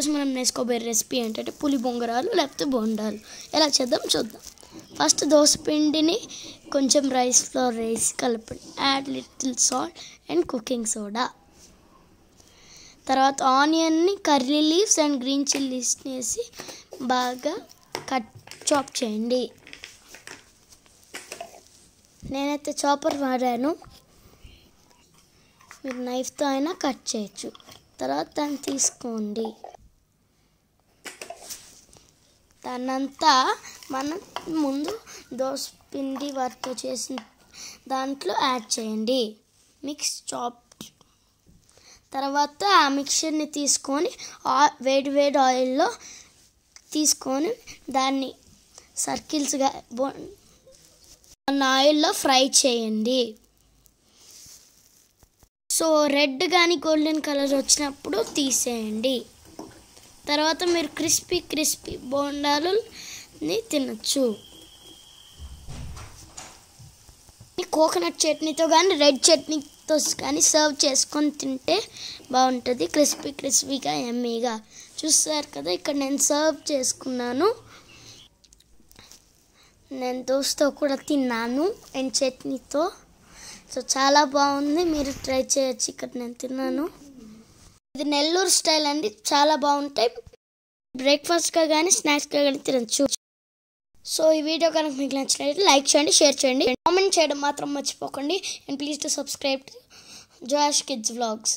ఈరోజు మనం నేర్చుకోబోయే రెసిపీ ఏంటంటే పులి బొంగరాలు లేకపోతే బొండాలు ఎలా చేద్దాం చూద్దాం ఫస్ట్ దోశ పిండిని కొంచెం రైస్లో రైస్ కలపండి add little salt and cooking soda తర్వాత ఆనియన్ని curry leaves and green chillies వేసి బాగా కట్ చాప్ చేయండి నేనైతే చాపర్ వాడాను మీరు నైఫ్తో అయినా కట్ చేయొచ్చు తర్వాత దాన్ని తీసుకోండి దాన్నంతా మనం ముందు దోశ పిండి వర్క్ చేసిన దాంట్లో యాడ్ చేయండి మిక్స్ చాప్ తర్వాత ఆ మిక్చర్ని తీసుకొని వేడి వేడి ఆయిల్లో తీసుకొని దాన్ని సర్కిల్స్గా ఆయిల్లో ఫ్రై చేయండి సో రెడ్ కానీ గోల్డెన్ కలర్ వచ్చినప్పుడు తీసేయండి తర్వాత మీరు క్రిస్పీ క్రిస్పీ బోండాలుని తినచ్చు కోకోనట్ చట్నీతో కానీ రెడ్ చట్నీతో కానీ సర్వ్ చేసుకొని తింటే బాగుంటుంది క్రిస్పీ క్రిస్పీగా ఎమ్మీగా చూస్తారు కదా ఇక్కడ నేను సర్వ్ చేసుకున్నాను నేను దోశతో కూడా తిన్నాను అండ్ చట్నీతో సో చాలా బాగుంది మీరు ట్రై చేయొచ్చు ఇక్కడ నేను తిన్నాను ఇది నెల్లూరు స్టైల్ అండి చాలా బాగుంటాయి బ్రేక్ఫాస్ట్గా కానీ స్నాక్స్గా కానీ తినచ్చు సో ఈ వీడియో కనుక మీకు నచ్చినట్లయితే లైక్ చేయండి షేర్ చేయండి కామెంట్ చేయడం మాత్రం మర్చిపోకండి and please to subscribe Jash kids vlogs